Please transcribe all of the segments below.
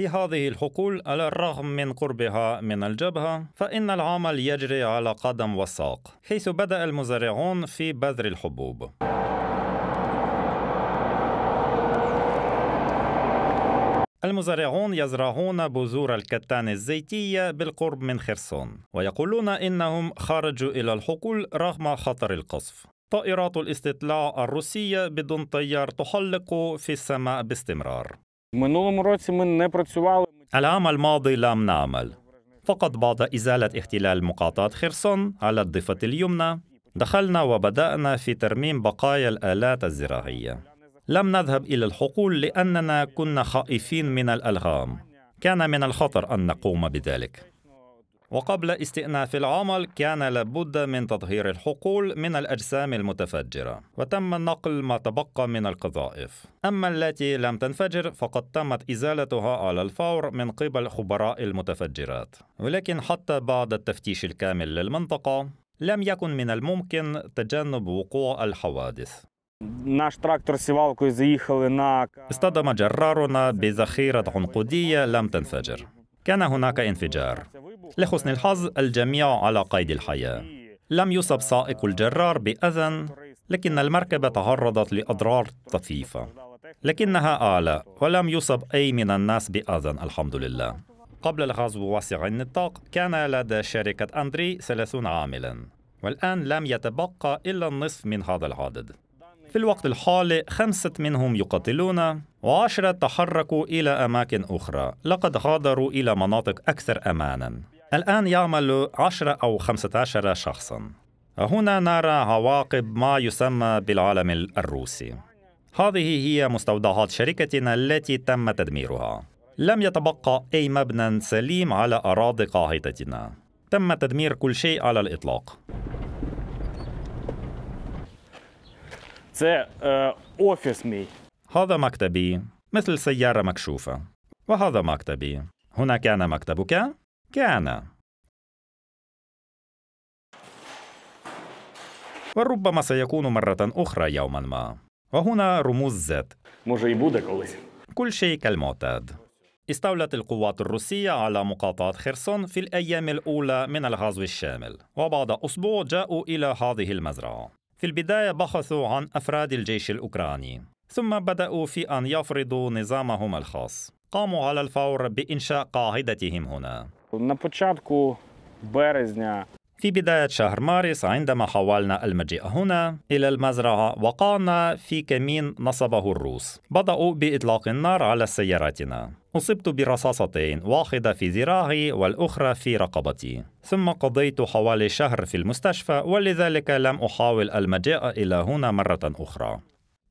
في هذه الحقول على الرغم من قربها من الجبهة فإن العمل يجري على قدم وساق حيث بدأ المزارعون في بذر الحبوب المزارعون يزرعون بذور الكتان الزيتية بالقرب من خرسون ويقولون إنهم خرجوا إلى الحقول رغم خطر القصف طائرات الاستطلاع الروسية بدون طيار تحلق في السماء باستمرار العام الماضي لم نعمل فقط بعد إزالة احتلال مقاطعة خرسون على الضفة اليمنى دخلنا وبدأنا في ترميم بقايا الآلات الزراعية لم نذهب إلى الحقول لأننا كنا خائفين من الألغام كان من الخطر أن نقوم بذلك وقبل استئناف العمل كان لابد من تطهير الحقول من الأجسام المتفجرة وتم نقل ما تبقى من القذائف أما التي لم تنفجر فقد تمت إزالتها على الفور من قبل خبراء المتفجرات ولكن حتى بعد التفتيش الكامل للمنطقة لم يكن من الممكن تجنب وقوع الحوادث اصطدم جرارنا بذخيرة عنقودية لم تنفجر كان هناك انفجار لحسن الحظ الجميع على قيد الحياة لم يصب سائق الجرار بأذى لكن المركبة تعرضت لأضرار طفيفة لكنها اعلى ولم يصب أي من الناس بأذى الحمد لله قبل الغزو واسع النطاق كان لدى شركة أندري 30 عاملا والآن لم يتبقى إلا النصف من هذا العدد في الوقت الحالي خمسة منهم يقاتلون وعشرة تحركوا إلى أماكن أخرى لقد غادروا إلى مناطق أكثر أمانا الآن يعمل 10 أو 15 شخصا هنا نرى عواقب ما يسمى بالعالم الروسي هذه هي مستودعات شركتنا التي تم تدميرها لم يتبقى أي مبنى سليم على أراضي قاعدتنا تم تدمير كل شيء على الإطلاق uh, هذا مكتبي مثل سيارة مكشوفة وهذا مكتبي هنا كان مكتبك كان وربما سيكون مرة أخرى يوما ما وهنا رموز زد كل شيء كالمعتاد استولت القوات الروسية على مقاطعة خرسون في الأيام الأولى من الغزو الشامل وبعد أسبوع جاءوا إلى هذه المزرعة في البداية بحثوا عن أفراد الجيش الأوكراني ثم بدأوا في أن يفرضوا نظامهم الخاص قاموا على الفور بإنشاء قاعدتهم هنا На початку березня في بداية شهر مارس عندما حاولنا المجيء هنا إلى المزرعة وقعنا في كمين نصبه الروس بدأوا بإطلاق النار على سياراتنا أصبت برصاصتين واحدة في ذراعي والأخرى في رقبتي ثم قضيت حوالي شهر في المستشفى ولذلك لم أحاول المجيء إلى هنا مرة أخرى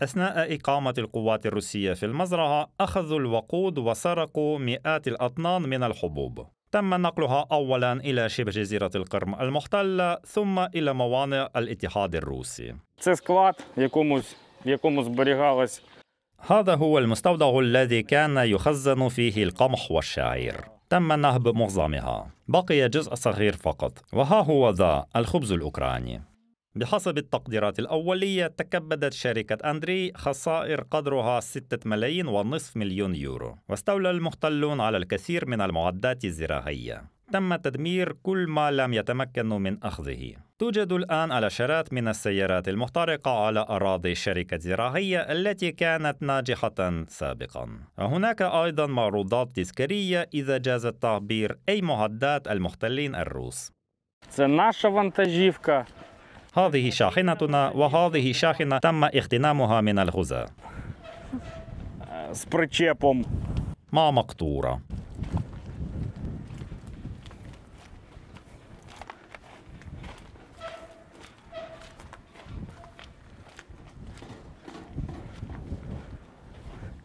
أثناء إقامة القوات الروسية في المزرعة أخذوا الوقود وسرقوا مئات الأطنان من الحبوب تم نقلها اولا الى شبه جزيره القرم المحتله ثم الى موانئ الاتحاد الروسي. هذا هو المستودع الذي كان يخزن فيه القمح والشعير. تم نهب معظمها، بقي جزء صغير فقط، وها هو ذا الخبز الاوكراني. بحسب التقديرات الأولية تكبدت شركة أندري خسائر قدرها 6 ملايين ونصف مليون يورو واستولى المحتلون على الكثير من المعدات الزراعية تم تدمير كل ما لم يتمكنوا من أخذه توجد الآن عشرات من السيارات المحترقة على أراضي شركة زراعية التي كانت ناجحة سابقا وهناك أيضا معروضات تذكارية إذا جاز التعبير أي معدات المحتلين الروس هذه شاحنتنا وهذه شاحنة تم اغتنامها من الغزاة ما مقطورة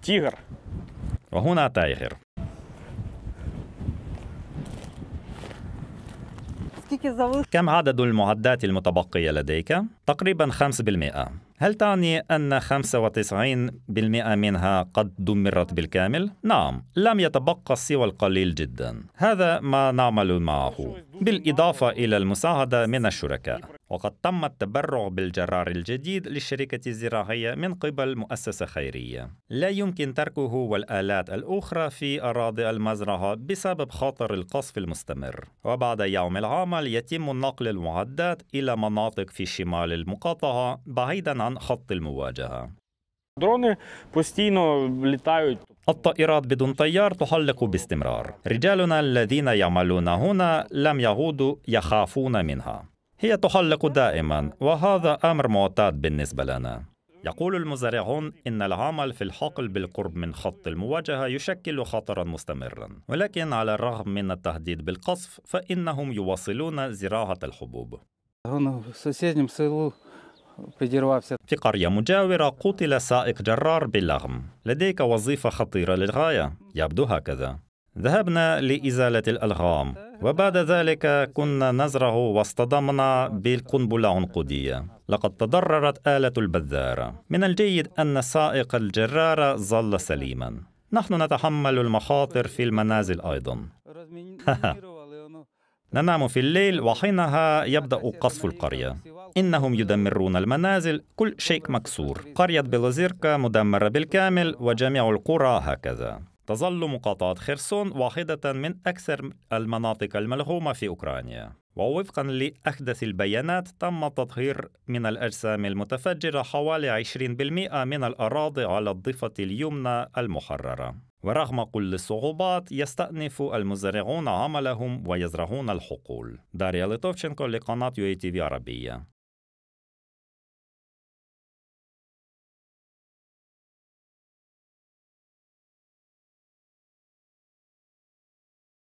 تيغر وهنا تايغر معك كم عدد المعدات المتبقية لديك؟ تقريبا 5% هل تعني أن 95% منها قد دمرت بالكامل؟ نعم، لم يتبقى سوى القليل جدا. هذا ما نعمل معه، بالإضافة إلى المساعدة من الشركاء. وقد تم التبرع بالجرار الجديد للشركة الزراعية من قبل مؤسسة خيرية. لا يمكن تركه والآلات الأخرى في أراضي المزرعة بسبب خطر القصف المستمر. وبعد يوم العمل يتم نقل المعدات إلى مناطق في شمال المقاطعة بعيدا عن خط المواجهة. الطائرات بدون طيار تحلق باستمرار. رجالنا الذين يعملون هنا لم يعودوا يخافون منها. هي تحلق دائما وهذا امر معتاد بالنسبه لنا يقول المزارعون ان العمل في الحقل بالقرب من خط المواجهه يشكل خطرا مستمرا ولكن على الرغم من التهديد بالقصف فانهم يواصلون زراعه الحبوب في قرية مجاورة قتل سائق جرار باللغم لديك وظيفة خطيرة للغاية يبدو هكذا ذهبنا لإزالة الألغام وبعد ذلك كنا نزرع واصطدمنا بالقنبلة عنقودية لقد تضررت آلة البذارة من الجيد أن سائق الجرارة ظل سليما نحن نتحمل المخاطر في المنازل أيضا ننام في الليل وحينها يبدأ قصف القرية إنهم يدمرون المنازل كل شيء مكسور قرية بلوزيركا مدمرة بالكامل وجميع القرى هكذا تظل مقاطعة خرسون واحدة من أكثر المناطق الملغومة في أوكرانيا ووفقا لأحدث البيانات تم تطهير من الأجسام المتفجرة حوالي 20% من الأراضي على الضفة اليمنى المحررة ورغم كل الصعوبات يستأنف المزارعون عملهم ويزرعون الحقول داريا ليتوفشنكو لقناة يو تي في عربية